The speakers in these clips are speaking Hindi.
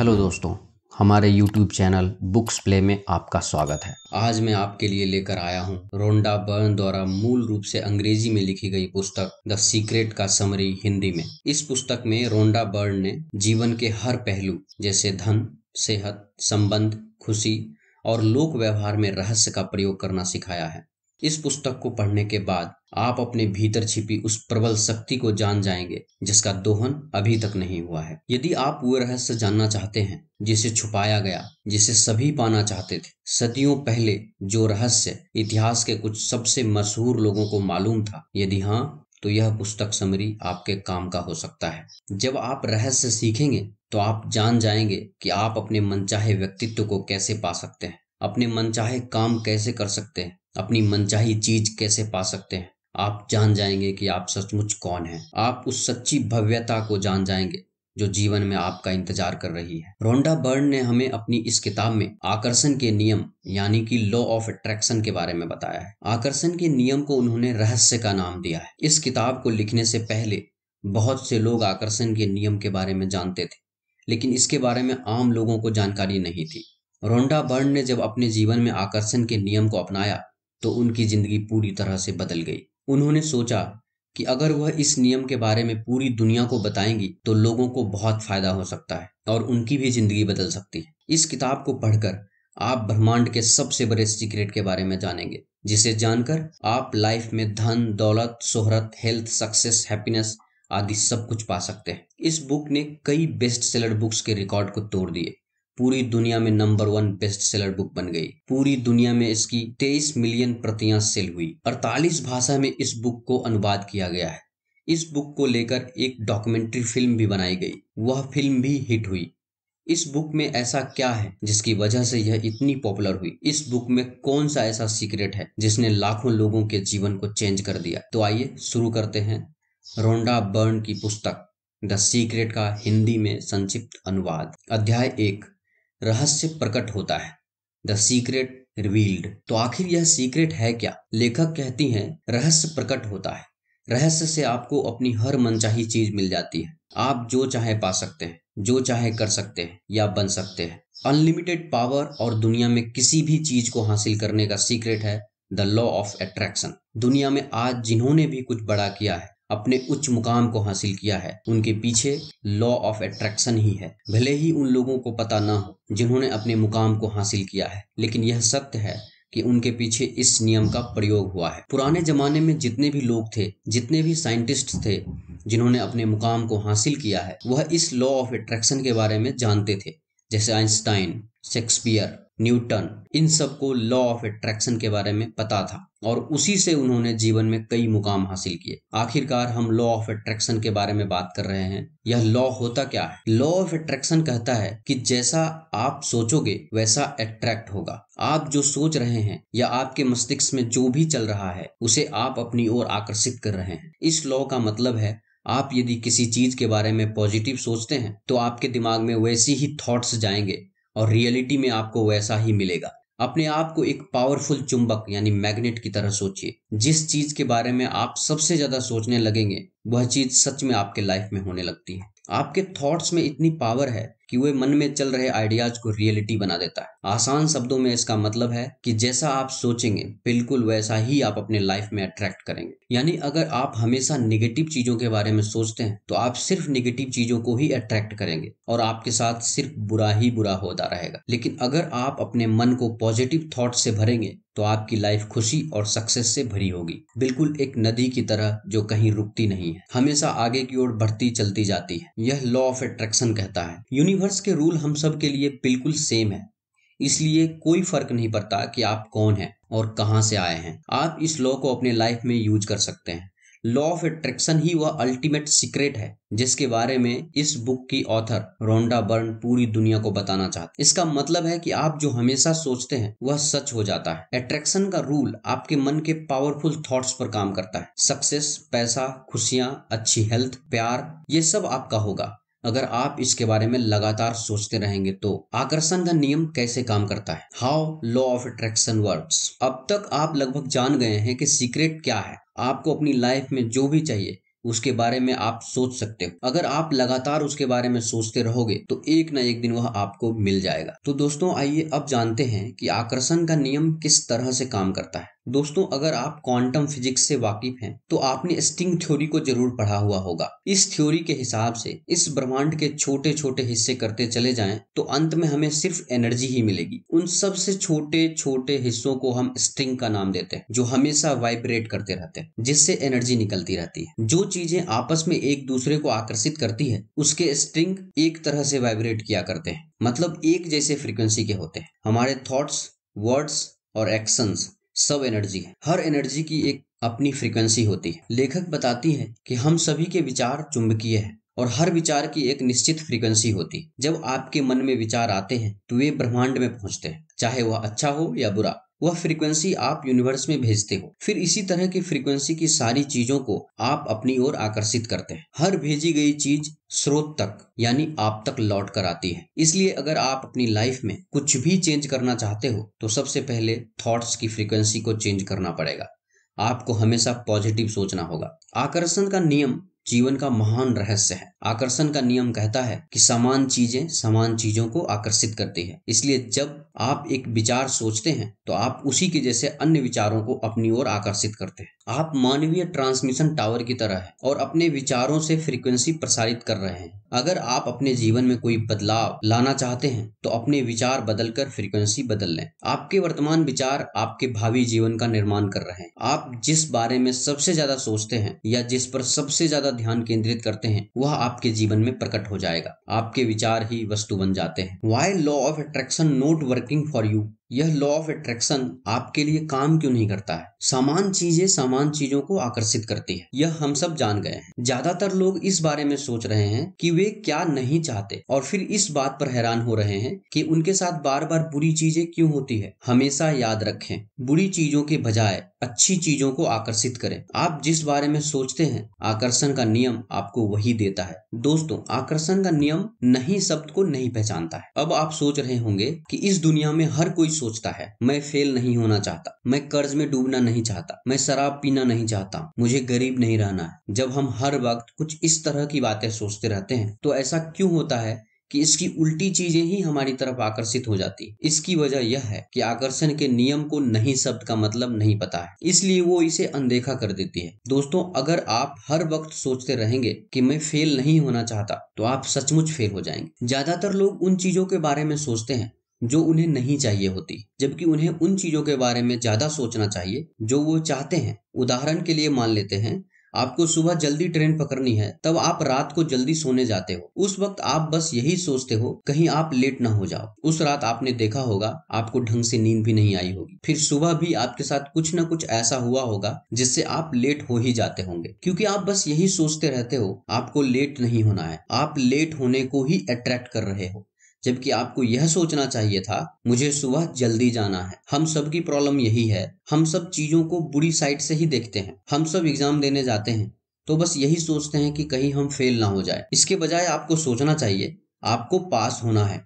हेलो दोस्तों हमारे यूट्यूब चैनल बुक्स प्ले में आपका स्वागत है आज मैं आपके लिए लेकर आया हूँ रोंडा बर्न द्वारा मूल रूप से अंग्रेजी में लिखी गई पुस्तक द सीक्रेट का समरी हिंदी में इस पुस्तक में रोंडा बर्न ने जीवन के हर पहलू जैसे धन सेहत संबंध खुशी और लोक व्यवहार में रहस्य का प्रयोग करना सिखाया है इस पुस्तक को पढ़ने के बाद आप अपने भीतर छिपी उस प्रबल शक्ति को जान जाएंगे जिसका दोहन अभी तक नहीं हुआ है यदि आप वो रहस्य जानना चाहते हैं जिसे छुपाया गया जिसे सभी पाना चाहते थे सदियों पहले जो रहस्य इतिहास के कुछ सबसे मशहूर लोगों को मालूम था यदि हाँ तो यह पुस्तक समरी आपके काम का हो सकता है जब आप रहस्य सीखेंगे तो आप जान जाएंगे कि आप अपने मनचाहे व्यक्तित्व को कैसे पा सकते हैं अपने मनचाहे काम कैसे कर सकते हैं अपनी मनचाही चीज कैसे पा सकते हैं आप जान जाएंगे कि आप सचमुच कौन हैं आप उस सच्ची भव्यता को जान जाएंगे जो जीवन में आपका इंतजार कर रही है रोंडा बर्न ने हमें अपनी इस किताब में आकर्षण के नियम यानी कि लॉ ऑफ अट्रैक्शन के बारे में बताया है आकर्षण के नियम को उन्होंने रहस्य का नाम दिया है इस किताब को लिखने से पहले बहुत से लोग आकर्षण के नियम के बारे में जानते थे लेकिन इसके बारे में आम लोगों को जानकारी नहीं थी रोंडा बर्न ने जब अपने जीवन में आकर्षण के नियम को अपनाया तो उनकी जिंदगी पूरी तरह से बदल गई उन्होंने सोचा कि अगर वह इस नियम के बारे में पूरी दुनिया को बताएंगी तो लोगों को बहुत फायदा हो सकता है और उनकी भी जिंदगी बदल सकती है इस किताब को पढ़कर आप ब्रह्मांड के सबसे बड़े सीक्रेट के बारे में जानेंगे जिसे जानकर आप लाइफ में धन दौलत शोहरत हेल्थ सक्सेस हैप्पीनेस आदि सब कुछ पा सकते हैं इस बुक ने कई बेस्ट सेलर बुक्स के रिकॉर्ड को तोड़ दिए पूरी दुनिया में number one best seller book बन गई पूरी दुनिया में इसकी 23 मिलियन प्रतियां सेल हुई 48 भाषा में इस बुक को अनुवाद किया गया है इस बुक को लेकर एक डॉक्यूमेंट्री फिल्म भी बनाई गई वह फिल्म भी हिट हुई इस बुक में ऐसा क्या है जिसकी वजह से यह इतनी पॉपुलर हुई इस बुक में कौन सा ऐसा सीक्रेट है जिसने लाखों लोगों के जीवन को चेंज कर दिया तो आइए शुरू करते हैं रोंडा बर्न की पुस्तक द सीक्रेट का हिंदी में संक्षिप्त अनुवाद अध्याय एक रहस्य प्रकट होता है द सीक्रेट रिवील्ड तो आखिर यह सीक्रेट है क्या लेखक कहती हैं रहस्य प्रकट होता है रहस्य से आपको अपनी हर मनचाही चीज मिल जाती है आप जो चाहे पा सकते हैं जो चाहे कर सकते हैं या बन सकते हैं अनलिमिटेड पावर और दुनिया में किसी भी चीज को हासिल करने का सीक्रेट है द लॉ ऑफ अट्रैक्शन दुनिया में आज जिन्होंने भी कुछ बड़ा किया है अपने उच्च मुकाम को हासिल किया है उनके पीछे लॉ ऑफ अट्रैक्शन ही है भले ही उन लोगों को पता ना हो जिन्होंने अपने मुकाम को हासिल किया है लेकिन यह सत्य है कि उनके पीछे इस नियम का प्रयोग हुआ है पुराने जमाने में जितने भी लोग थे जितने भी साइंटिस्ट थे जिन्होंने अपने मुकाम को हासिल किया है वह इस लॉ ऑफ एट्रैक्शन के बारे में जानते थे जैसे आइंस्टाइन शेक्सपियर न्यूटन इन सबको लॉ ऑफ एट्रैक्शन के बारे में पता था और उसी से उन्होंने जीवन में कई मुकाम हासिल किए आखिरकार हम लॉ ऑफ एट्रैक्शन के बारे में बात कर रहे हैं यह लॉ होता क्या है लॉ ऑफ एट्रैक्शन कहता है कि जैसा आप सोचोगे वैसा एट्रैक्ट होगा आप जो सोच रहे हैं या आपके मस्तिष्क में जो भी चल रहा है उसे आप अपनी ओर आकर्षित कर रहे हैं इस लॉ का मतलब है आप यदि किसी चीज के बारे में पॉजिटिव सोचते हैं तो आपके दिमाग में वैसी ही थॉट्स जाएंगे और रियलिटी में आपको वैसा ही मिलेगा अपने आप को एक पावरफुल चुंबक यानी मैग्नेट की तरह सोचिए जिस चीज के बारे में आप सबसे ज्यादा सोचने लगेंगे वह चीज सच में आपके लाइफ में होने लगती है आपके थॉट्स में इतनी पावर है कि वह मन में चल रहे आइडियाज को रियलिटी बना देता है आसान शब्दों में इसका मतलब है कि जैसा आप सोचेंगे बिल्कुल वैसा ही आप अपने लाइफ में अट्रैक्ट करेंगे यानी अगर आप हमेशा निगेटिव चीजों के बारे में सोचते हैं तो आप सिर्फ निगेटिव चीजों को ही अट्रैक्ट करेंगे और आपके साथ सिर्फ बुरा ही बुरा होता रहेगा लेकिन अगर आप अपने मन को पॉजिटिव थॉट से भरेंगे तो आपकी लाइफ खुशी और सक्सेस से भरी होगी बिल्कुल एक नदी की तरह जो कहीं रुकती नहीं है हमेशा आगे की ओर बढ़ती चलती जाती है यह लॉ ऑफ अट्रैक्शन कहता है यूनिवर्स यूनिवर्स के रूल हम सब के लिए बिल्कुल सेम है इसलिए कोई फर्क नहीं पड़ता कि आप कौन हैं और कहां से आए हैं आप इस लॉ को अपने लाइफ में यूज कर सकते हैं लॉ ऑफ एट्रैक्शन ही वह अल्टीमेट सीक्रेट है जिसके बारे में इस बुक की ऑथर रोंडा बर्न पूरी दुनिया को बताना चाहते इसका मतलब है कि आप जो हमेशा सोचते हैं वह सच हो जाता है अट्रैक्शन का रूल आपके मन के पावरफुल थॉट्स पर काम करता है सक्सेस पैसा खुशियाँ अच्छी हेल्थ प्यार ये सब आपका होगा अगर आप इसके बारे में लगातार सोचते रहेंगे तो आकर्षण का नियम कैसे काम करता है how law of attraction works अब तक आप लगभग जान गए हैं कि सीक्रेट क्या है आपको अपनी लाइफ में जो भी चाहिए उसके बारे में आप सोच सकते हो अगर आप लगातार उसके बारे में सोचते रहोगे तो एक न एक दिन वह आपको मिल जाएगा तो दोस्तों आइए अब जानते हैं कि आकर्षण का नियम किस तरह से काम करता है दोस्तों अगर आप क्वांटम फिजिक्स से वाकिफ हैं तो आपने स्ट्रिंग थ्योरी को जरूर पढ़ा हुआ होगा इस थ्योरी के हिसाब से इस ब्रह्मांड के छोटे छोटे हिस्से करते चले जाएं तो अंत में हमें सिर्फ एनर्जी ही मिलेगी उन सबसे छोटे छोटे हिस्सों को हम स्ट्रिंग का नाम देते हैं जो हमेशा वाइब्रेट करते रहते हैं जिससे एनर्जी निकलती रहती है जो चीजें आपस में एक दूसरे को आकर्षित करती है उसके स्ट्रिंग एक तरह से वाइब्रेट किया करते हैं मतलब एक जैसे फ्रिक्वेंसी के होते हैं हमारे थॉट्स वर्ड्स और एक्शंस सब एनर्जी है हर एनर्जी की एक अपनी फ्रीक्वेंसी होती है लेखक बताती है कि हम सभी के विचार चुंबकीय है और हर विचार की एक निश्चित फ्रीक्वेंसी होती है जब आपके मन में विचार आते हैं तो वे ब्रह्मांड में पहुंचते हैं चाहे वह अच्छा हो या बुरा वह फ्रीक्वेंसी आप यूनिवर्स में भेजते हो फिर इसी तरह की फ्रीक्वेंसी की सारी चीजों को आप अपनी ओर आकर्षित करते हैं हर भेजी गई चीज स्रोत तक यानी आप तक लौट कर आती है इसलिए अगर आप अपनी लाइफ में कुछ भी चेंज करना चाहते हो तो सबसे पहले थॉट्स की फ्रीक्वेंसी को चेंज करना पड़ेगा आपको हमेशा पॉजिटिव सोचना होगा आकर्षण का नियम जीवन का महान रहस्य है आकर्षण का नियम कहता है कि समान चीजें समान चीजों को आकर्षित करती है इसलिए जब आप एक विचार सोचते हैं तो आप उसी के जैसे अन्य विचारों को अपनी ओर आकर्षित करते हैं आप मानवीय ट्रांसमिशन टावर की तरह है और अपने विचारों से फ्रीक्वेंसी प्रसारित कर रहे हैं अगर आप अपने जीवन में कोई बदलाव लाना चाहते हैं तो अपने विचार बदलकर फ्रीक्वेंसी बदल लें आपके वर्तमान विचार आपके भावी जीवन का निर्माण कर रहे हैं आप जिस बारे में सबसे ज्यादा सोचते हैं या जिस पर सबसे ज्यादा ध्यान केंद्रित करते हैं वह आपके जीवन में प्रकट हो जाएगा आपके विचार ही वस्तु बन जाते हैं why law of attraction not working for you यह लॉ ऑफ अट्रैक्शन आपके लिए काम क्यों नहीं करता है समान चीजें समान चीजों को आकर्षित करती है यह हम सब जान गए हैं ज्यादातर लोग इस बारे में सोच रहे हैं कि वे क्या नहीं चाहते और फिर इस बात पर हैरान हो रहे हैं कि उनके साथ बार बार बुरी चीजें क्यों होती है हमेशा याद रखें बुरी चीजों के बजाय अच्छी चीजों को आकर्षित करें आप जिस बारे में सोचते हैं आकर्षण का नियम आपको वही देता है दोस्तों आकर्षण का नियम नहीं शब्द को नहीं पहचानता है अब आप सोच रहे होंगे कि इस दुनिया में हर कोई सोचता है मैं फेल नहीं होना चाहता मैं कर्ज में डूबना नहीं चाहता मैं शराब पीना नहीं चाहता मुझे गरीब नहीं रहना है जब हम हर वक्त कुछ इस तरह की बातें सोचते रहते हैं तो ऐसा क्यों होता है कि इसकी उल्टी चीजें ही हमारी तरफ आकर्षित हो जाती है इसकी वजह यह है कि आकर्षण के नियम को नहीं शब्द का मतलब नहीं पता है इसलिए वो इसे अनदेखा कर देती है दोस्तों अगर आप हर वक्त सोचते रहेंगे कि मैं फेल नहीं होना चाहता तो आप सचमुच फेल हो जाएंगे ज्यादातर लोग उन चीजों के बारे में सोचते हैं जो उन्हें नहीं चाहिए होती जबकि उन्हें उन चीजों के बारे में ज्यादा सोचना चाहिए जो वो चाहते हैं उदाहरण के लिए मान लेते हैं आपको सुबह जल्दी ट्रेन पकड़नी है तब आप रात को जल्दी सोने जाते हो उस वक्त आप बस यही सोचते हो कहीं आप लेट ना हो जाओ उस रात आपने देखा होगा आपको ढंग से नींद भी नहीं आई होगी फिर सुबह भी आपके साथ कुछ ना कुछ ऐसा हुआ होगा जिससे आप लेट हो ही जाते होंगे क्योंकि आप बस यही सोचते रहते हो आपको लेट नहीं होना है आप लेट होने को ही अट्रैक्ट कर रहे हो जबकि आपको यह सोचना चाहिए था मुझे सुबह जल्दी जाना है हम सब की प्रॉब्लम यही है हम सब चीज़ों को बुरी साइड से ही देखते हैं हम सब एग्ज़ाम देने जाते हैं तो बस यही सोचते हैं कि कहीं हम फेल ना हो जाए इसके बजाय आपको सोचना चाहिए आपको पास होना है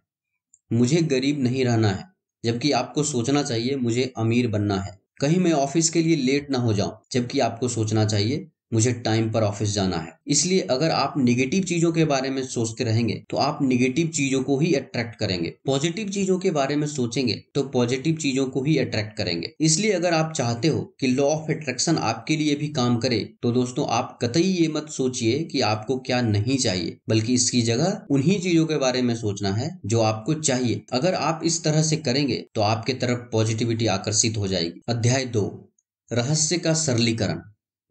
मुझे गरीब नहीं रहना है जबकि आपको सोचना चाहिए मुझे अमीर बनना है कहीं मैं ऑफिस के लिए लेट ना हो जाऊं जबकि आपको सोचना चाहिए मुझे टाइम पर ऑफिस जाना है इसलिए अगर आप निगेटिव चीजों के बारे में सोचते रहेंगे तो आप निगेटिव चीजों को ही अट्रैक्ट करेंगे पॉजिटिव चीजों के बारे में सोचेंगे तो पॉजिटिव चीजों को ही अट्रैक्ट करेंगे इसलिए अगर आप चाहते हो कि लॉ ऑफ अट्रैक्शन आपके लिए भी काम करे तो दोस्तों आप कतई ये मत सोचिए कि आपको क्या नहीं चाहिए बल्कि इसकी जगह उन्ही चीजों के बारे में सोचना है जो आपको चाहिए अगर आप इस तरह से करेंगे तो आपके तरफ पॉजिटिविटी आकर्षित हो जाएगी अध्याय दो रहस्य का सरलीकरण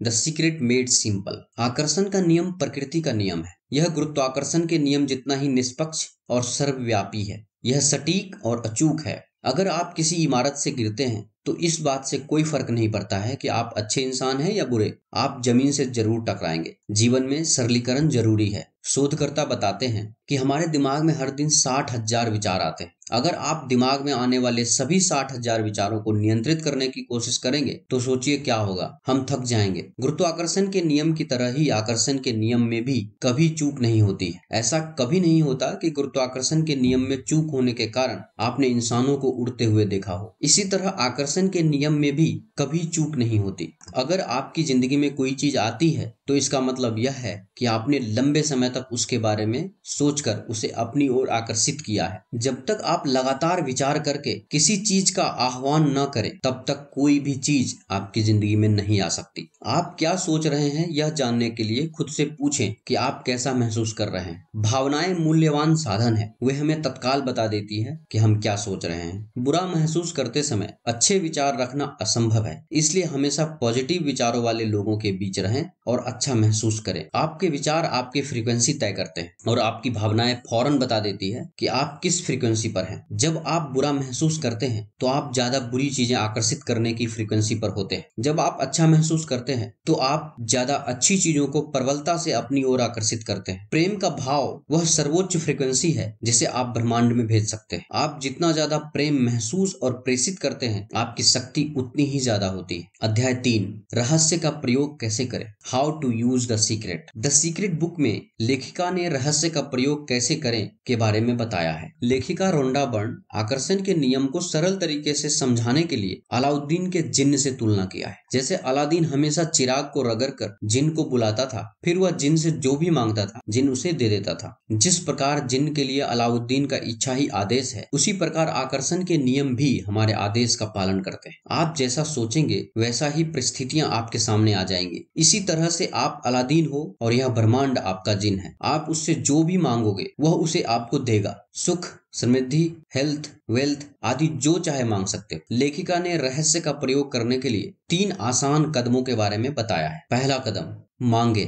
द सीक्रेट मेड सिंपल आकर्षण का नियम प्रकृति का नियम है यह गुरुत्वाकर्षण के नियम जितना ही निष्पक्ष और सर्वव्यापी है यह सटीक और अचूक है अगर आप किसी इमारत से गिरते हैं तो इस बात से कोई फर्क नहीं पड़ता है कि आप अच्छे इंसान हैं या बुरे आप जमीन से जरूर टकराएंगे जीवन में सरलीकरण जरूरी है शोधकर्ता बताते हैं कि हमारे दिमाग में हर दिन साठ हजार विचार आते हैं अगर आप दिमाग में आने वाले सभी साठ हजार विचारों को नियंत्रित करने की कोशिश करेंगे तो सोचिए क्या होगा हम थक जाएंगे गुरुत्वाकर्षण के नियम की तरह ही आकर्षण के नियम में भी कभी चूक नहीं होती है ऐसा कभी नहीं होता कि गुरुत्वाकर्षण के नियम में चूक होने के कारण आपने इंसानों को उड़ते हुए देखा हो इसी तरह आकर्षण दर्शन के नियम में भी कभी चूक नहीं होती अगर आपकी ज़िंदगी में कोई चीज़ आती है तो इसका मतलब यह है कि आपने लंबे समय तक उसके बारे में सोचकर उसे अपनी ओर आकर्षित किया है जब तक आप लगातार विचार करके किसी चीज का आह्वान न करें तब तक कोई भी चीज आपकी जिंदगी में नहीं आ सकती आप क्या सोच रहे हैं यह जानने के लिए खुद से पूछें कि आप कैसा महसूस कर रहे हैं भावनाएं मूल्यवान साधन है वे हमें तत्काल बता देती है कि हम क्या सोच रहे हैं बुरा महसूस करते समय अच्छे विचार रखना असंभव है इसलिए हमेशा पॉजिटिव विचारों वाले लोगों के बीच रहें और अच्छा महसूस करें आपके विचार आपकी फ्रीक्वेंसी तय करते हैं और आपकी भावनाएं फौरन बता देती है कि आप किस फ्रीक्वेंसी पर हैं जब आप बुरा महसूस करते हैं तो आप ज्यादा बुरी चीजें आकर्षित करने की फ्रीक्वेंसी पर होते हैं जब आप अच्छा महसूस करते हैं तो आप ज्यादा अच्छी चीजों को प्रबलता से अपनी ओर आकर्षित करते हैं प्रेम का भाव वह सर्वोच्च फ्रीक्वेंसी है जिसे आप ब्रह्मांड में भेज सकते हैं आप जितना ज्यादा प्रेम महसूस और प्रेषित करते हैं आपकी शक्ति उतनी ही ज्यादा होती है अध्याय तीन रहस्य का प्रयोग कैसे करें how to use the secret the secret book में लेखिका ने रहस्य का प्रयोग कैसे करें के बारे में बताया है लेखिका रोंडा बर्न आकर्षण के नियम को सरल तरीके से समझाने के लिए अलाउद्दीन के जिन्न से तुलना किया है जैसे अलाउद्दीन हमेशा चिराग को रगड़ कर जिन को बुलाता था फिर वह जिन से जो भी मांगता था जिन उसे दे देता था जिस प्रकार जिन के लिए अलाउद्दीन का इच्छा ही आदेश है उसी प्रकार आकर्षण के नियम भी हमारे आदेश का पालन करते हैं आप जैसा सोचेंगे वैसा ही परिस्थितियाँ आपके सामने आ जाएंगी इसी तरह से आप अलादीन हो और यह ब्रह्मांड आपका जिन है आप उससे जो भी मांगोगे वह उसे आपको देगा सुख समृद्धि हेल्थ वेल्थ आदि जो चाहे मांग सकते हो लेखिका ने रहस्य का प्रयोग करने के लिए तीन आसान कदमों के बारे में बताया है पहला कदम मांगे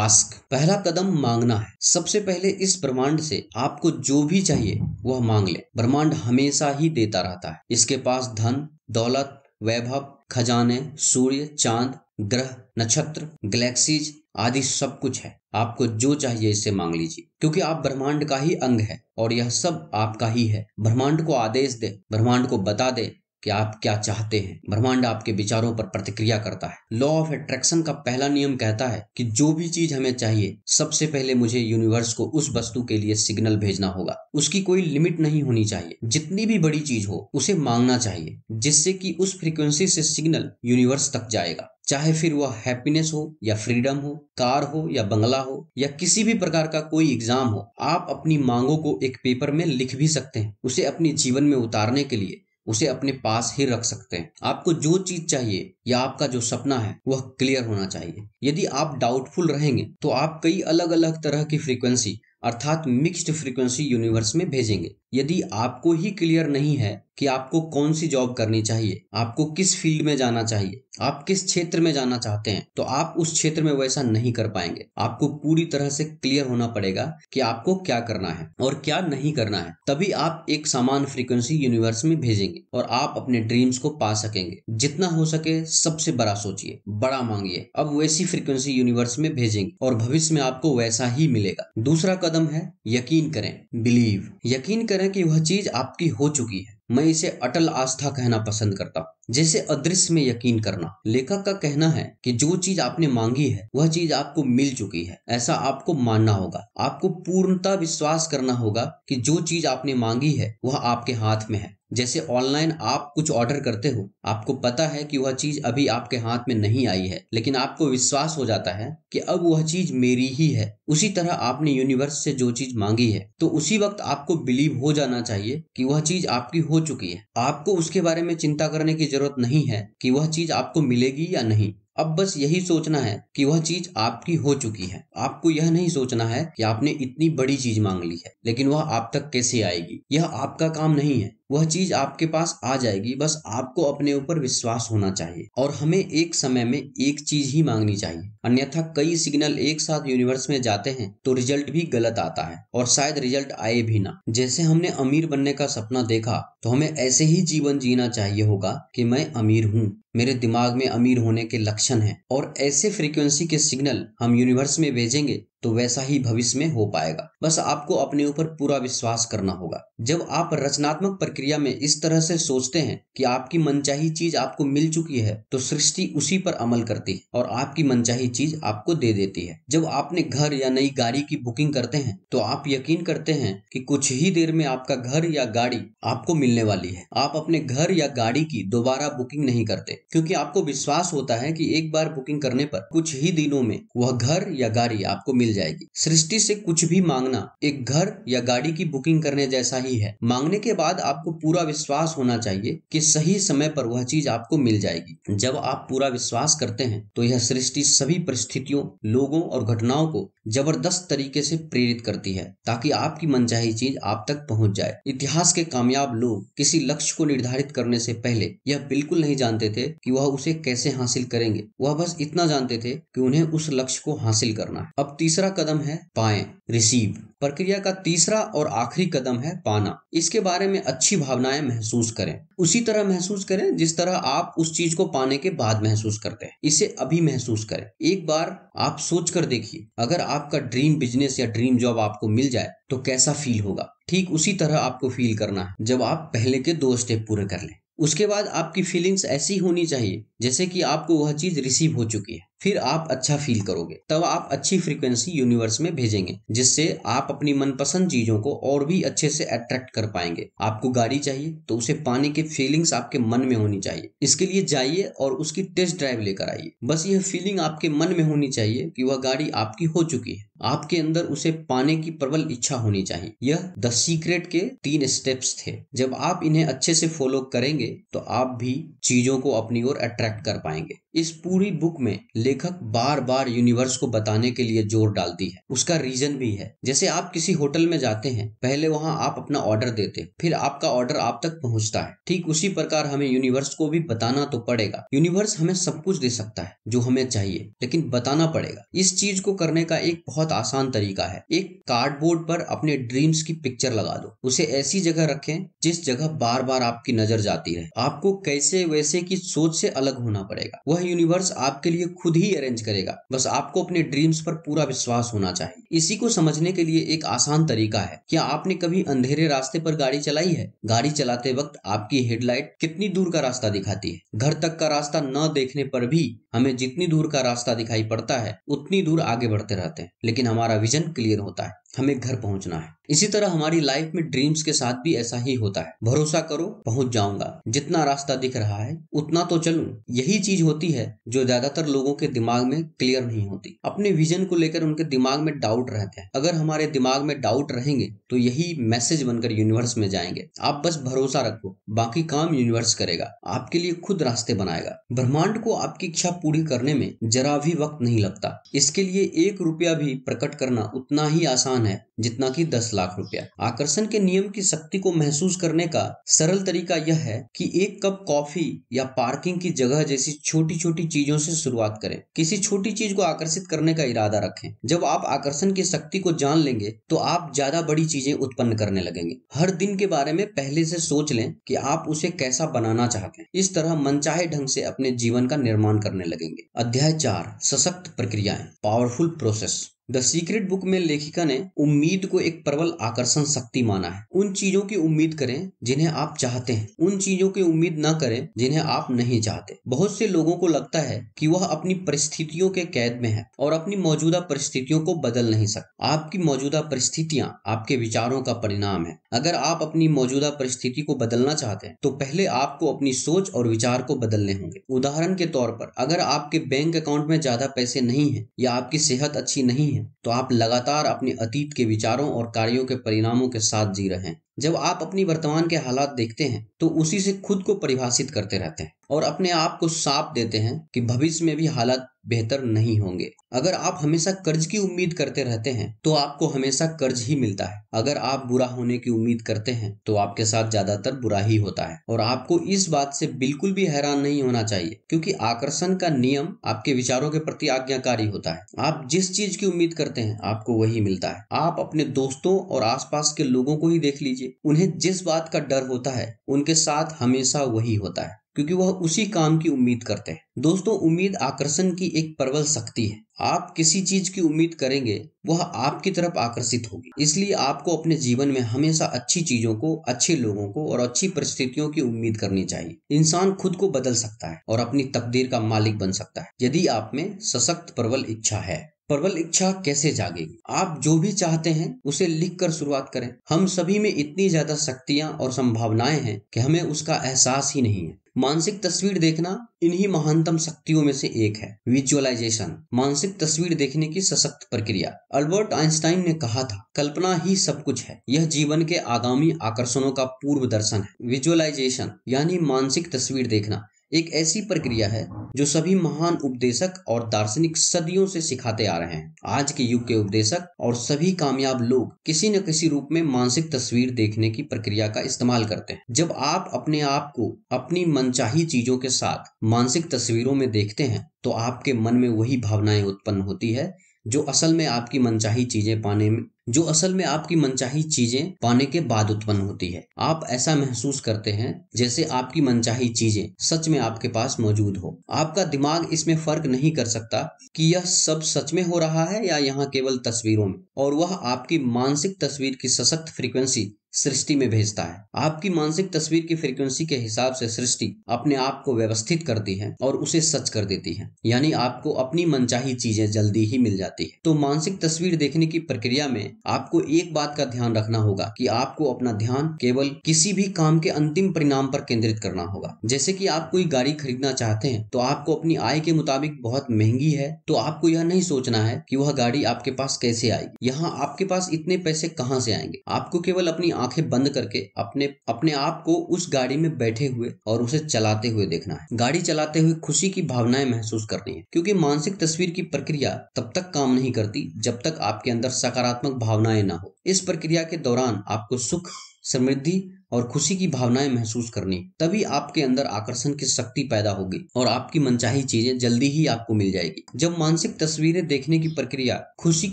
आस्क पहला कदम मांगना है सबसे पहले इस ब्रह्मांड से आपको जो भी चाहिए वह मांग ले ब्रह्मांड हमेशा ही देता रहता है इसके पास धन दौलत वैभव खजाने सूर्य चांद ग्रह नक्षत्र गैलेक्सीज आदि सब कुछ है आपको जो चाहिए इसे मांग लीजिए क्योंकि आप ब्रह्मांड का ही अंग है और यह सब आपका ही है ब्रह्मांड को आदेश दे ब्रह्मांड को बता दे कि आप क्या चाहते हैं ब्रह्मांड आपके विचारों पर प्रतिक्रिया करता है लॉ ऑफ अट्रैक्शन का पहला नियम कहता है कि जो भी चीज हमें चाहिए सबसे पहले मुझे यूनिवर्स को उस वस्तु के लिए सिग्नल भेजना होगा उसकी कोई लिमिट नहीं होनी चाहिए जितनी भी बड़ी चीज हो उसे मांगना चाहिए जिससे कि उस फ्रीक्वेंसी से सिग्नल यूनिवर्स तक जाएगा चाहे फिर वह हैप्पीनेस हो या फ्रीडम हो कार हो या बंगला हो या किसी भी प्रकार का कोई एग्जाम हो आप अपनी मांगों को एक पेपर में लिख भी सकते हैं उसे अपने जीवन में उतारने के लिए उसे अपने पास ही रख सकते हैं आपको जो चीज चाहिए या आपका जो सपना है वह क्लियर होना चाहिए यदि आप डाउटफुल रहेंगे तो आप कई अलग अलग तरह की फ्रीक्वेंसी अर्थात मिक्स्ड फ्रीक्वेंसी यूनिवर्स में भेजेंगे यदि आपको ही क्लियर नहीं है कि आपको कौन सी जॉब करनी चाहिए आपको किस फील्ड में जाना चाहिए आप किस क्षेत्र में जाना चाहते हैं तो आप उस क्षेत्र में वैसा नहीं कर पाएंगे आपको पूरी तरह से क्लियर होना पड़ेगा कि आपको क्या करना है और क्या नहीं करना है तभी आप एक समान फ्रीक्वेंसी यूनिवर्स में भेजेंगे और आप अपने ड्रीम्स को पा सकेंगे जितना हो सके सबसे बड़ा सोचिए बड़ा मांगिए अब वैसी फ्रीक्वेंसी यूनिवर्स में भेजेंगे और भविष्य में आपको वैसा ही मिलेगा दूसरा कदम है यकीन करें बिलीव यकीन करें तरह की वह चीज आपकी हो चुकी है मैं इसे अटल आस्था कहना पसंद करता हूँ जैसे अदृश्य में यकीन करना लेखक का कहना है कि जो चीज आपने मांगी है वह चीज आपको मिल चुकी है ऐसा आपको मानना होगा आपको पूर्णता विश्वास करना होगा कि जो चीज आपने मांगी है वह आपके हाथ में है जैसे ऑनलाइन आप कुछ ऑर्डर करते हो आपको पता है कि वह चीज अभी आपके हाथ में नहीं आई है लेकिन आपको विश्वास हो जाता है कि अब वह चीज मेरी ही है उसी तरह आपने यूनिवर्स से जो चीज मांगी है तो उसी वक्त आपको बिलीव हो जाना चाहिए कि वह चीज आपकी हो चुकी है आपको उसके बारे में चिंता करने की जरूरत नहीं है कि वह चीज आपको मिलेगी या नहीं अब बस यही सोचना है कि वह चीज आपकी हो चुकी है आपको यह नहीं सोचना है कि आपने इतनी बड़ी चीज मांग ली है लेकिन वह आप तक कैसे आएगी यह आपका काम नहीं है वह चीज आपके पास आ जाएगी बस आपको अपने ऊपर विश्वास होना चाहिए और हमें एक समय में एक चीज ही मांगनी चाहिए अन्यथा कई सिग्नल एक साथ यूनिवर्स में जाते हैं तो रिजल्ट भी गलत आता है और शायद रिजल्ट आए भी ना जैसे हमने अमीर बनने का सपना देखा तो हमें ऐसे ही जीवन जीना चाहिए होगा कि मैं अमीर हूँ मेरे दिमाग में अमीर होने के लक्षण हैं और ऐसे फ्रीक्वेंसी के सिग्नल हम यूनिवर्स में भेजेंगे तो वैसा ही भविष्य में हो पाएगा बस आपको अपने ऊपर पूरा विश्वास करना होगा जब आप रचनात्मक प्रक्रिया में इस तरह से सोचते हैं कि आपकी मनचाही चीज आपको मिल चुकी है तो सृष्टि उसी पर अमल करती है और आपकी मनचाही चीज आपको दे देती है जब आपने घर या नई गाड़ी की बुकिंग करते हैं तो आप यकीन करते हैं कि कुछ ही देर में आपका घर या गाड़ी आपको मिलने वाली है आप अपने घर या गाड़ी की दोबारा बुकिंग नहीं करते क्योंकि आपको विश्वास होता है कि एक बार बुकिंग करने पर कुछ ही दिनों में वह घर या गाड़ी आपको मिल मिल जाएगी सृष्टि से कुछ भी मांगना एक घर या गाड़ी की बुकिंग करने जैसा ही है मांगने के बाद आपको पूरा विश्वास होना चाहिए कि सही समय पर वह चीज आपको मिल जाएगी जब आप पूरा विश्वास करते हैं तो यह सृष्टि सभी परिस्थितियों लोगों और घटनाओं को जबरदस्त तरीके से प्रेरित करती है ताकि आपकी मनचाही चीज आप तक पहुंच जाए इतिहास के कामयाब लोग किसी लक्ष्य को निर्धारित करने से पहले यह बिल्कुल नहीं जानते थे कि वह उसे कैसे हासिल करेंगे वह बस इतना जानते थे कि उन्हें उस लक्ष्य को हासिल करना है अब तीसरा कदम है पाए रिसीव प्रक्रिया का तीसरा और आखिरी कदम है पाना इसके बारे में अच्छी भावनाएं महसूस करें उसी तरह महसूस करें जिस तरह आप उस चीज को पाने के बाद महसूस करते हैं इसे अभी महसूस करें एक बार आप सोच कर देखिए अगर आपका ड्रीम बिजनेस या ड्रीम जॉब आपको मिल जाए तो कैसा फील होगा ठीक उसी तरह आपको फील करना है जब आप पहले के दो स्टेप पूरे कर लें उसके बाद आपकी फीलिंग्स ऐसी होनी चाहिए जैसे कि आपको वह चीज रिसीव हो चुकी है फिर आप अच्छा फील करोगे तब आप अच्छी फ्रीक्वेंसी यूनिवर्स में भेजेंगे जिससे आप अपनी मनपसंद चीजों को और भी अच्छे से अट्रैक्ट कर पाएंगे आपको गाड़ी चाहिए तो उसे पाने की फीलिंग्स आपके मन में होनी चाहिए इसके लिए जाइए और उसकी टेस्ट ड्राइव लेकर आइए बस यह फीलिंग आपके मन में होनी चाहिए कि वह गाड़ी आपकी हो चुकी है आपके अंदर उसे पाने की प्रबल इच्छा होनी चाहिए यह द सीक्रेट के तीन स्टेप्स थे जब आप इन्हें अच्छे से फॉलो करेंगे तो आप भी चीजों को अपनी ओर अट्रैक्ट कर पाएंगे इस पूरी बुक में ले लेखक बार बार यूनिवर्स को बताने के लिए जोर डालती है उसका रीजन भी है जैसे आप किसी होटल में जाते हैं पहले वहाँ आप अपना ऑर्डर देते फिर आपका ऑर्डर आप तक पहुँचता है ठीक उसी प्रकार हमें यूनिवर्स को भी बताना तो पड़ेगा यूनिवर्स हमें सब कुछ दे सकता है जो हमें चाहिए लेकिन बताना पड़ेगा इस चीज को करने का एक बहुत आसान तरीका है एक कार्डबोर्ड पर अपने ड्रीम्स की पिक्चर लगा दो उसे ऐसी जगह रखें जिस जगह बार बार आपकी नजर जाती रहे आपको कैसे वैसे की सोच से अलग होना पड़ेगा वह यूनिवर्स आपके लिए खुद ही ही अरेंज करेगा बस आपको अपने ड्रीम्स पर पूरा विश्वास होना चाहिए इसी को समझने के लिए एक आसान तरीका है क्या आपने कभी अंधेरे रास्ते पर गाड़ी चलाई है गाड़ी चलाते वक्त आपकी हेडलाइट कितनी दूर का रास्ता दिखाती है घर तक का रास्ता न देखने पर भी हमें जितनी दूर का रास्ता दिखाई पड़ता है उतनी दूर आगे बढ़ते रहते हैं लेकिन हमारा विजन क्लियर होता है हमें घर पहुंचना है इसी तरह हमारी लाइफ में ड्रीम्स के साथ भी ऐसा ही होता है भरोसा करो पहुंच जाऊंगा जितना रास्ता दिख रहा है उतना तो चलू यही चीज होती है जो ज्यादातर लोगों के दिमाग में क्लियर नहीं होती अपने विजन को लेकर उनके दिमाग में डाउट रहते हैं अगर हमारे दिमाग में डाउट रहेंगे तो यही मैसेज बनकर यूनिवर्स में जाएंगे आप बस भरोसा रखो बाकी काम यूनिवर्स करेगा आपके लिए खुद रास्ते बनाएगा ब्रह्मांड को आपकी इच्छा पूरी करने में जरा भी वक्त नहीं लगता इसके लिए एक रुपया भी प्रकट करना उतना ही आसान नुकसान है जितना कि दस लाख रुपया आकर्षण के नियम की शक्ति को महसूस करने का सरल तरीका यह है कि एक कप कॉफी या पार्किंग की जगह जैसी छोटी छोटी चीजों से शुरुआत करें किसी छोटी चीज को आकर्षित करने का इरादा रखें जब आप आकर्षण की शक्ति को जान लेंगे तो आप ज्यादा बड़ी चीजें उत्पन्न करने लगेंगे हर दिन के बारे में पहले से सोच लें कि आप उसे कैसा बनाना चाहते हैं इस तरह मनचाहे ढंग से अपने जीवन का निर्माण करने लगेंगे अध्याय चार सशक्त प्रक्रियाएं powerful process the secret book में लेखिका ने उम्मीद को एक प्रबल आकर्षण शक्ति माना है उन चीजों की उम्मीद करें जिन्हें आप चाहते हैं उन चीजों की उम्मीद न करें जिन्हें आप नहीं चाहते बहुत से लोगों को लगता है कि वह अपनी परिस्थितियों के कैद में है और अपनी मौजूदा परिस्थितियों को बदल नहीं सकते आपकी मौजूदा परिस्थितियाँ आपके विचारों का परिणाम है अगर आप अपनी मौजूदा परिस्थिति को बदलना चाहते हैं तो पहले आपको अपनी सोच और विचार को बदलने होंगे उदाहरण के तौर पर अगर आपके बैंक अकाउंट में ज्यादा पैसे नहीं है या आपकी सेहत अच्छी नहीं है हैं तो आप लगातार अपने अतीत के विचारों और कार्यों के परिणामों के साथ जी रहे हैं जब आप अपनी वर्तमान के हालात देखते हैं तो उसी से खुद को परिभाषित करते रहते हैं और अपने आप को साप देते हैं कि भविष्य में भी हालात बेहतर नहीं होंगे अगर आप हमेशा कर्ज की उम्मीद करते रहते हैं तो आपको हमेशा कर्ज ही मिलता है अगर आप बुरा होने की उम्मीद करते हैं तो आपके साथ ज्यादातर बुरा ही होता है और आपको इस बात से बिल्कुल भी हैरान नहीं होना चाहिए क्योंकि आकर्षण का नियम आपके विचारों के प्रति आज्ञाकारी होता है आप जिस चीज की उम्मीद करते हैं आपको वही मिलता है आप अपने दोस्तों और आसपास के लोगों को ही देख लीजिए उन्हें जिस बात का डर होता है उनके साथ हमेशा वही होता है क्योंकि वह उसी काम की उम्मीद करते हैं दोस्तों उम्मीद आकर्षण की एक प्रबल शक्ति है आप किसी चीज की उम्मीद करेंगे वह आपकी तरफ आकर्षित होगी इसलिए आपको अपने जीवन में हमेशा अच्छी चीजों को अच्छे लोगों को और अच्छी परिस्थितियों की उम्मीद करनी चाहिए इंसान खुद को बदल सकता है और अपनी तकदीर का मालिक बन सकता है यदि आप में सशक्त प्रबल इच्छा है प्रबल इच्छा कैसे जागेगी आप जो भी चाहते हैं उसे लिख कर शुरुआत करें हम सभी में इतनी ज्यादा शक्तियां और संभावनाएं हैं कि हमें उसका एहसास ही नहीं है मानसिक तस्वीर देखना इन्हीं महानतम शक्तियों में से एक है विजुअलाइजेशन मानसिक तस्वीर देखने की सशक्त प्रक्रिया अल्बर्ट आइंस्टाइन ने कहा था कल्पना ही सब कुछ है यह जीवन के आगामी आकर्षणों का पूर्व दर्शन है विजुअलाइजेशन यानी मानसिक तस्वीर देखना एक ऐसी प्रक्रिया है जो सभी महान उपदेशक और दार्शनिक सदियों से सिखाते आ रहे हैं आज के युग के उपदेशक और सभी कामयाब लोग किसी न किसी रूप में मानसिक तस्वीर देखने की प्रक्रिया का इस्तेमाल करते हैं जब आप अपने आप को अपनी मनचाही चीजों के साथ मानसिक तस्वीरों में देखते हैं तो आपके मन में वही भावनाएं उत्पन्न होती है जो असल में आपकी मनचाही चीजें पाने जो असल में आपकी मनचाही चीजें पाने के बाद उत्पन्न होती है आप ऐसा महसूस करते हैं जैसे आपकी मनचाही चीजें सच में आपके पास मौजूद हो आपका दिमाग इसमें फर्क नहीं कर सकता कि यह सब सच में हो रहा है या यहाँ केवल तस्वीरों में और वह आपकी मानसिक तस्वीर की सशक्त फ्रीक्वेंसी सृष्टि में भेजता है आपकी मानसिक तस्वीर की फ्रीक्वेंसी के हिसाब से सृष्टि अपने आप को व्यवस्थित करती है और उसे सच कर देती है यानी आपको अपनी मनचाही चीजें जल्दी ही मिल जाती है तो मानसिक तस्वीर देखने की प्रक्रिया में आपको एक बात का ध्यान रखना होगा कि आपको अपना ध्यान केवल किसी भी काम के अंतिम परिणाम पर केंद्रित करना होगा जैसे कि आप कोई गाड़ी खरीदना चाहते हैं तो आपको अपनी आय के मुताबिक बहुत महंगी है तो आपको यह नहीं सोचना है कि वह गाड़ी आपके पास कैसे आएगी यहाँ आपके पास इतने पैसे कहाँ से आएंगे आपको केवल अपनी आंखें बंद करके अपने अपने आप को उस गाड़ी में बैठे हुए और उसे चलाते हुए देखना है गाड़ी चलाते हुए खुशी की भावनाएं महसूस करनी है क्योंकि मानसिक तस्वीर की प्रक्रिया तब तक काम नहीं करती जब तक आपके अंदर सकारात्मक भावनाएं ना हो इस प्रक्रिया के दौरान आपको सुख समृद्धि और खुशी की भावनाएं महसूस करनी तभी आपके अंदर आकर्षण की शक्ति पैदा होगी और आपकी मनचाही चीजें जल्दी ही आपको मिल जाएगी जब मानसिक तस्वीरें देखने की प्रक्रिया खुशी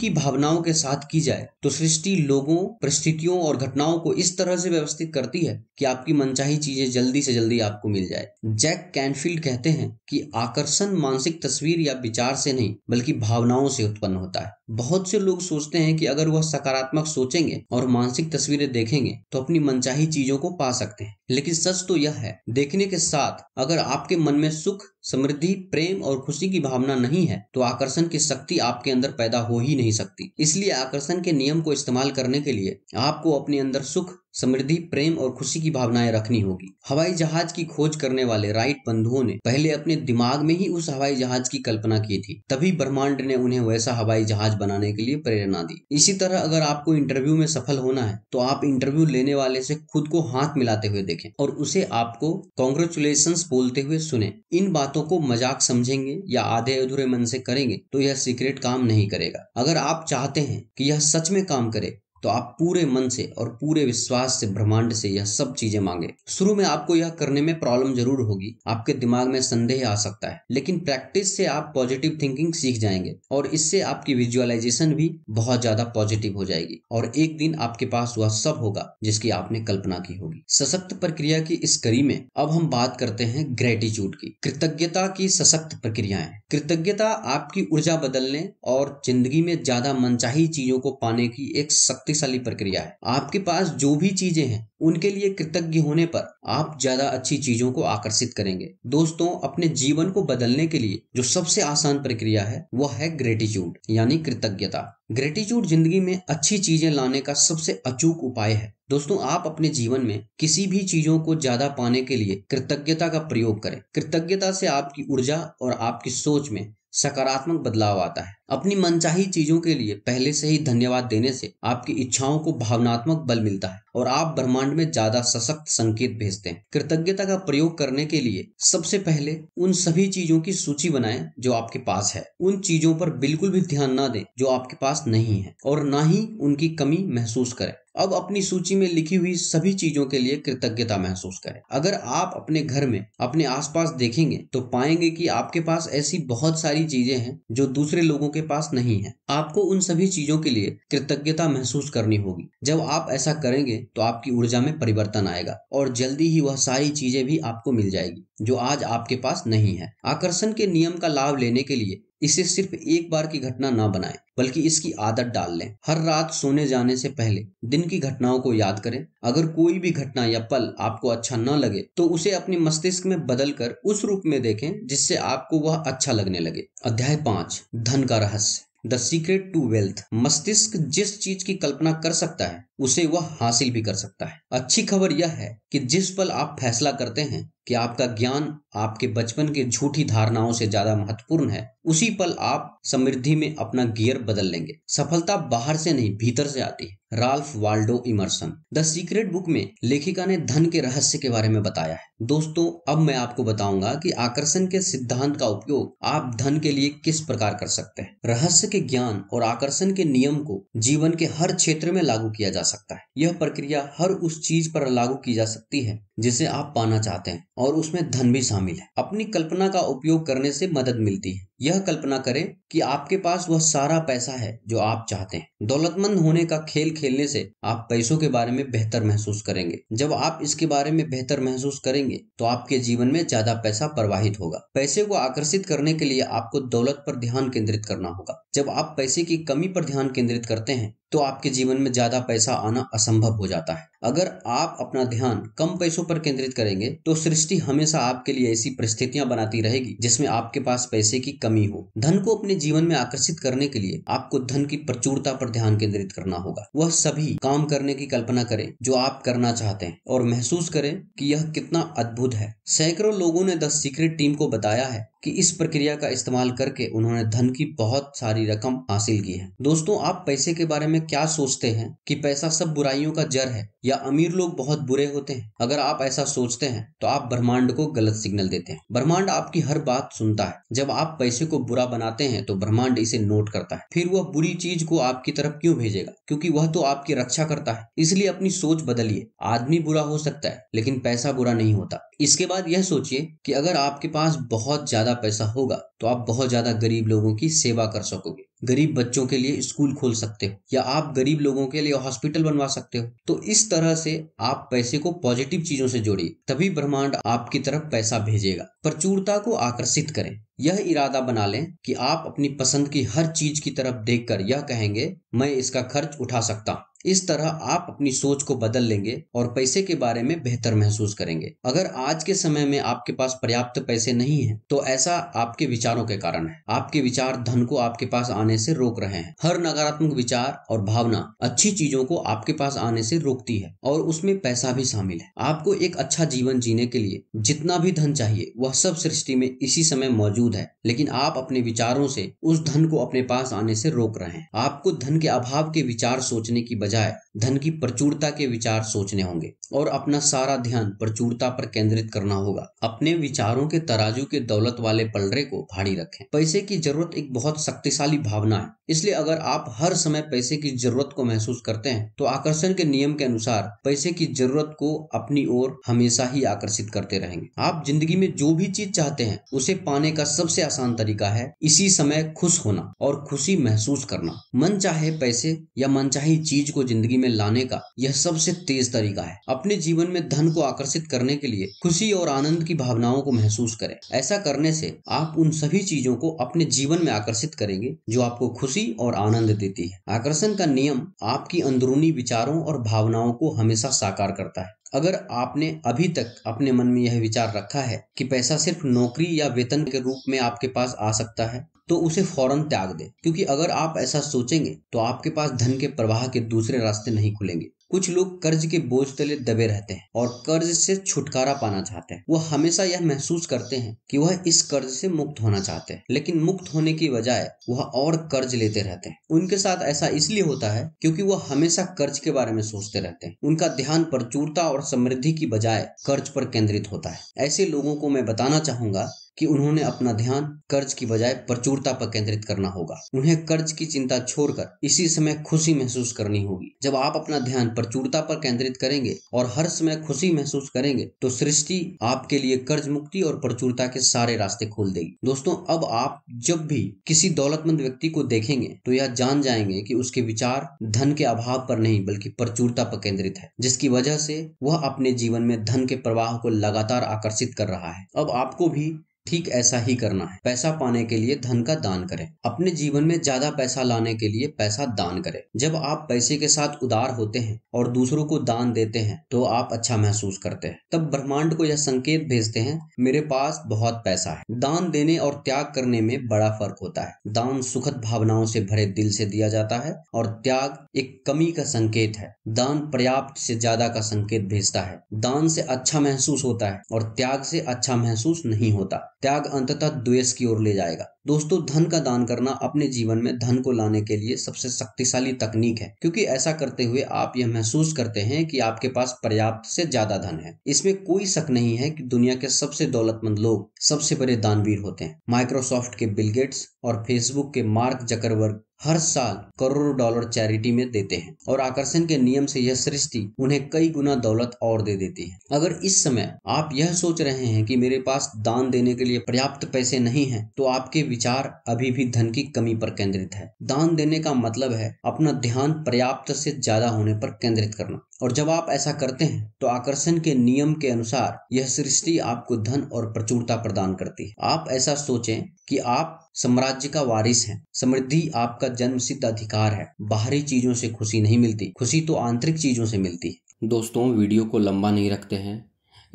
की भावनाओं के साथ की जाए तो सृष्टि लोगों परिस्थितियों और घटनाओं को इस तरह से व्यवस्थित करती है कि आपकी मनचाही चीजें जल्दी से जल्दी आपको मिल जाए जैक कैनफील्ड कहते हैं कि आकर्षण मानसिक तस्वीर या विचार से नहीं बल्कि भावनाओं से उत्पन्न होता है बहुत से लोग सोचते हैं कि अगर वह सकारात्मक सोचेंगे और मानसिक तस्वीरें देखेंगे तो अपनी मनचाही चीज चीजों को पा सकते हैं लेकिन सच तो यह है देखने के साथ अगर आपके मन में सुख समृद्धि प्रेम और खुशी की भावना नहीं है तो आकर्षण की शक्ति आपके अंदर पैदा हो ही नहीं सकती इसलिए आकर्षण के नियम को इस्तेमाल करने के लिए आपको अपने अंदर सुख समृद्धि प्रेम और खुशी की भावनाएं रखनी होगी हवाई जहाज की खोज करने वाले राइट बंधुओं ने पहले अपने दिमाग में ही उस हवाई जहाज की कल्पना की थी तभी ब्रह्मांड ने उन्हें वैसा हवाई जहाज बनाने के लिए प्रेरणा दी इसी तरह अगर आपको इंटरव्यू में सफल होना है तो आप इंटरव्यू लेने वाले से खुद को हाथ मिलाते हुए देखें और उसे आपको कॉन्ग्रेचुलेशन बोलते हुए सुने इन बातों को मजाक समझेंगे या आधे अधूरे मन से करेंगे तो यह सीक्रेट काम नहीं करेगा अगर आप चाहते हैं कि यह सच में काम करे तो आप पूरे मन से और पूरे विश्वास से ब्रह्मांड से यह सब चीजें मांगे शुरू में आपको यह करने में प्रॉब्लम जरूर होगी आपके दिमाग में संदेह आ सकता है लेकिन प्रैक्टिस से आप पॉजिटिव थिंकिंग सीख जाएंगे और इससे आपकी विजुअलाइजेशन भी बहुत ज्यादा पॉजिटिव हो जाएगी और एक दिन आपके पास वह सब होगा जिसकी आपने कल्पना की होगी सशक्त प्रक्रिया की इस कड़ी में अब हम बात करते हैं ग्रेटिट्यूड की कृतज्ञता की सशक्त प्रक्रियाएं कृतज्ञता आपकी ऊर्जा बदलने और जिंदगी में ज्यादा मनचाही चीजों को पाने की एक सख्त शक्तिशाली प्रक्रिया है आपके पास जो भी चीजें हैं उनके लिए कृतज्ञ होने पर आप ज्यादा अच्छी चीजों को आकर्षित करेंगे दोस्तों अपने जीवन को बदलने के लिए जो सबसे आसान प्रक्रिया है वह है ग्रेटिट्यूड यानी कृतज्ञता ग्रेटिट्यूड जिंदगी में अच्छी चीजें लाने का सबसे अचूक उपाय है दोस्तों आप अपने जीवन में किसी भी चीजों को ज्यादा पाने के लिए कृतज्ञता का प्रयोग करें कृतज्ञता से आपकी ऊर्जा और आपकी सोच में सकारात्मक बदलाव आता है अपनी मनचाही चीजों के लिए पहले से ही धन्यवाद देने से आपकी इच्छाओं को भावनात्मक बल मिलता है और आप ब्रह्मांड में ज्यादा सशक्त संकेत भेजते हैं कृतज्ञता का प्रयोग करने के लिए सबसे पहले उन सभी चीजों की सूची बनाएं जो आपके पास है उन चीजों पर बिल्कुल भी ध्यान ना दें जो आपके पास नहीं है और ना ही उनकी कमी महसूस करें अब अपनी सूची में लिखी हुई सभी चीजों के लिए कृतज्ञता महसूस करें अगर आप अपने घर में अपने आसपास देखेंगे तो पाएंगे कि आपके पास ऐसी बहुत सारी चीजें हैं जो दूसरे लोगों के पास नहीं है आपको उन सभी चीजों के लिए कृतज्ञता महसूस करनी होगी जब आप ऐसा करेंगे तो आपकी ऊर्जा में परिवर्तन आएगा और जल्दी ही वह सारी चीजें भी आपको मिल जाएगी जो आज आपके पास नहीं है आकर्षण के नियम का लाभ लेने के लिए इसे सिर्फ एक बार की घटना ना बनाएं बल्कि इसकी आदत डाल लें हर रात सोने जाने से पहले दिन की घटनाओं को याद करें अगर कोई भी घटना या पल आपको अच्छा न लगे तो उसे अपने मस्तिष्क में बदल कर उस रूप में देखें जिससे आपको वह अच्छा लगने लगे अध्याय पाँच धन का रहस्य द सीक्रेट टू वेल्थ मस्तिष्क जिस चीज की कल्पना कर सकता है उसे वह हासिल भी कर सकता है अच्छी खबर यह है कि जिस पल आप फैसला करते हैं कि आपका ज्ञान आपके बचपन के झूठी धारणाओं से ज्यादा महत्वपूर्ण है उसी पल आप समृद्धि में अपना गियर बदल लेंगे सफलता बाहर से नहीं भीतर से आती है Ralph Waldo Emerson the secret book में लेखिका ने धन के रहस्य के बारे में बताया है दोस्तों अब मैं आपको बताऊंगा कि आकर्षण के सिद्धांत का उपयोग आप धन के लिए किस प्रकार कर सकते हैं रहस्य के ज्ञान और आकर्षण के नियम को जीवन के हर क्षेत्र में लागू किया जा सकता है यह प्रक्रिया हर उस चीज पर लागू की जा सकती है जिसे आप पाना चाहते हैं और उसमें धन भी शामिल है अपनी कल्पना का उपयोग करने से मदद मिलती है यह कल्पना करें कि आपके पास वह सारा पैसा है जो आप चाहते हैं दौलतमंद होने का खेल खेलने से आप पैसों के बारे में बेहतर महसूस करेंगे जब आप इसके बारे में बेहतर महसूस करेंगे तो आपके जीवन में ज्यादा पैसा प्रवाहित होगा पैसे को आकर्षित करने के लिए आपको दौलत पर ध्यान केंद्रित करना होगा जब आप पैसे की कमी पर ध्यान केंद्रित करते हैं तो आपके जीवन में ज्यादा पैसा आना असंभव हो जाता है अगर आप अपना ध्यान कम पैसों पर केंद्रित करेंगे तो सृष्टि हमेशा आपके लिए ऐसी परिस्थितियां बनाती रहेगी जिसमें आपके पास पैसे की कमी हो धन को अपने जीवन में आकर्षित करने के लिए आपको धन की प्रचुरता पर ध्यान केंद्रित करना होगा वह सभी काम करने की कल्पना करें जो आप करना चाहते हैं और महसूस करें कि यह कितना अद्भुत है सैकड़ों लोगों ने द सीक्रेट टीम को बताया है कि इस प्रक्रिया का इस्तेमाल करके उन्होंने धन की बहुत सारी रकम हासिल की है दोस्तों आप पैसे के बारे में क्या सोचते हैं कि पैसा सब बुराइयों का जड़ है या अमीर लोग बहुत बुरे होते हैं अगर आप ऐसा सोचते हैं तो आप ब्रह्मांड को गलत सिग्नल देते हैं ब्रह्मांड आपकी हर बात सुनता है जब आप पैसे को बुरा बनाते हैं तो ब्रह्मांड इसे नोट करता है फिर वह बुरी चीज को आपकी तरफ क्यों भेजेगा क्योंकि वह तो आपकी रक्षा करता है इसलिए अपनी सोच बदलिए आदमी बुरा हो सकता है लेकिन पैसा बुरा नहीं होता इसके बाद यह सोचिए कि अगर आपके पास बहुत ज्यादा ज़्यादा पैसा होगा तो आप बहुत ज़्यादा गरीब लोगों की सेवा कर सकोगे गरीब बच्चों के लिए स्कूल खोल सकते हो या आप गरीब लोगों के लिए हॉस्पिटल बनवा सकते हो तो इस तरह से आप पैसे को पॉजिटिव चीजों से जोड़िए तभी ब्रह्मांड आपकी तरफ पैसा भेजेगा प्रचुरता को आकर्षित करें यह इरादा बना लें कि आप अपनी पसंद की हर चीज की तरफ देखकर यह कहेंगे मैं इसका खर्च उठा सकता हूँ इस तरह आप अपनी सोच को बदल लेंगे और पैसे के बारे में बेहतर महसूस करेंगे अगर आज के समय में आपके पास पर्याप्त पैसे नहीं है तो ऐसा आपके विचारों के कारण है आपके विचार धन को आपके पास आने से रोक रहे हैं हर नकारात्मक विचार और भावना अच्छी चीजों को आपके पास आने से रोकती है और उसमें पैसा भी शामिल है आपको एक अच्छा जीवन जीने के लिए जितना भी धन चाहिए वह सब सृष्टि में इसी समय मौजूद है लेकिन आप अपने विचारों से उस धन को अपने पास आने से रोक रहे हैं आपको धन के अभाव के विचार सोचने की बजाय धन की प्रचुरता के विचार सोचने होंगे और अपना सारा ध्यान प्रचुरता पर केंद्रित करना होगा अपने विचारों के तराजू के दौलत वाले पलड़े को भारी रखें पैसे की जरूरत एक बहुत शक्तिशाली भावना है इसलिए अगर आप हर समय पैसे की जरूरत को महसूस करते हैं तो आकर्षण के नियम के अनुसार पैसे की जरूरत को अपनी ओर हमेशा ही आकर्षित करते रहेंगे आप जिंदगी में जो भी चीज चाहते हैं उसे पाने का सबसे आसान तरीका है इसी समय खुश होना और खुशी महसूस करना मन चाहे पैसे या मन चाहे चीज को जिंदगी में लाने का यह सबसे तेज तरीका है अपने जीवन में धन को आकर्षित करने के लिए खुशी और आनंद की भावनाओं को महसूस करें ऐसा करने से आप उन सभी चीजों को अपने जीवन में आकर्षित करेंगे जो आपको खुशी खुशी और आनंद देती है आकर्षण का नियम आपकी अंदरूनी विचारों और भावनाओं को हमेशा साकार करता है अगर आपने अभी तक अपने मन में यह विचार रखा है कि पैसा सिर्फ नौकरी या वेतन के रूप में आपके पास आ सकता है तो उसे फौरन त्याग दें क्योंकि अगर आप ऐसा सोचेंगे तो आपके पास धन के प्रवाह के दूसरे रास्ते नहीं खुलेंगे कुछ लोग कर्ज के बोझ तले दबे रहते हैं और कर्ज से छुटकारा पाना चाहते हैं वह हमेशा यह महसूस करते हैं कि वह इस कर्ज से मुक्त होना चाहते हैं लेकिन मुक्त होने की बजाय वह और कर्ज लेते रहते हैं उनके साथ ऐसा इसलिए होता है क्योंकि वह हमेशा कर्ज के बारे में सोचते रहते हैं उनका ध्यान प्रचुरता और समृद्धि की बजाय कर्ज पर केंद्रित होता है ऐसे लोगों को मैं बताना चाहूंगा कि उन्होंने अपना ध्यान कर्ज की बजाय प्रचुरता पर केंद्रित करना होगा उन्हें कर्ज की चिंता छोड़कर इसी समय खुशी महसूस करनी होगी जब आप अपना ध्यान प्रचुरता पर केंद्रित करेंगे और हर समय खुशी महसूस करेंगे तो सृष्टि आपके लिए कर्ज मुक्ति और प्रचुरता के सारे रास्ते खोल देगी दोस्तों अब आप जब भी किसी दौलतमंद व्यक्ति को देखेंगे तो यह जान जाएंगे की उसके विचार धन के अभाव पर नहीं बल्कि प्रचुरता पर केंद्रित है जिसकी वजह से वह अपने जीवन में धन के प्रवाह को लगातार आकर्षित कर रहा है अब आपको भी ठीक ऐसा ही करना है पैसा पाने के लिए धन का दान करें अपने जीवन में ज्यादा पैसा लाने के लिए पैसा दान करें जब आप पैसे के साथ उदार होते हैं और दूसरों को दान देते हैं तो आप अच्छा महसूस करते हैं तब ब्रह्मांड को यह संकेत भेजते हैं मेरे पास बहुत पैसा है दान देने और त्याग करने में बड़ा फर्क होता है दान सुखद भावनाओं से भरे दिल से दिया जाता है और त्याग एक कमी का संकेत है दान पर्याप्त से ज्यादा का संकेत भेजता है दान से अच्छा महसूस होता है और त्याग से अच्छा महसूस नहीं होता त्याग अंततः द्वेष की ओर ले जाएगा दोस्तों धन का दान करना अपने जीवन में धन को लाने के लिए सबसे शक्तिशाली तकनीक है क्योंकि ऐसा करते हुए आप यह महसूस करते हैं कि आपके पास पर्याप्त से ज्यादा धन है इसमें कोई शक नहीं है कि दुनिया के सबसे दौलतमंद लोग सबसे बड़े दानवीर होते हैं माइक्रोसॉफ्ट के बिल गेट्स और फेसबुक के मार्क जकरवर्ग हर साल करोड़ों डॉलर चैरिटी में देते हैं और आकर्षण के नियम से यह सृष्टि उन्हें कई गुना दौलत और दे देती है अगर इस समय आप यह सोच रहे हैं कि मेरे पास दान देने के लिए पर्याप्त पैसे नहीं हैं तो आपके विचार अभी भी धन की कमी पर केंद्रित है दान देने का मतलब है अपना ध्यान पर्याप्त से ज्यादा होने पर केंद्रित करना और जब आप ऐसा करते हैं तो आकर्षण के नियम के अनुसार यह सृष्टि आपको धन और प्रचुरता प्रदान करती है आप ऐसा सोचें कि आप साम्राज्य का वारिस है समृद्धि आपका सिद्ध अधिकार है बाहरी चीजों से खुशी नहीं मिलती खुशी तो आंतरिक चीजों से मिलती है दोस्तों वीडियो को लंबा नहीं रखते हैं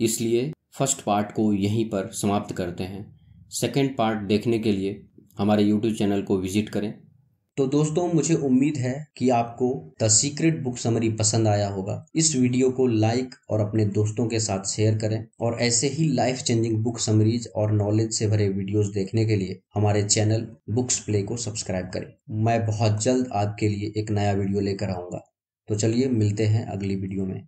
इसलिए फर्स्ट पार्ट को यहीं पर समाप्त करते हैं सेकेंड पार्ट देखने के लिए हमारे यूट्यूब चैनल को विजिट करें तो दोस्तों मुझे उम्मीद है कि आपको द सीक्रेट बुक समरी पसंद आया होगा इस वीडियो को लाइक और अपने दोस्तों के साथ शेयर करें और ऐसे ही लाइफ चेंजिंग बुक समरीज और नॉलेज से भरे वीडियोस देखने के लिए हमारे चैनल बुक्स प्ले को सब्सक्राइब करें मैं बहुत जल्द आपके लिए एक नया वीडियो लेकर आऊंगा तो चलिए मिलते हैं अगली वीडियो में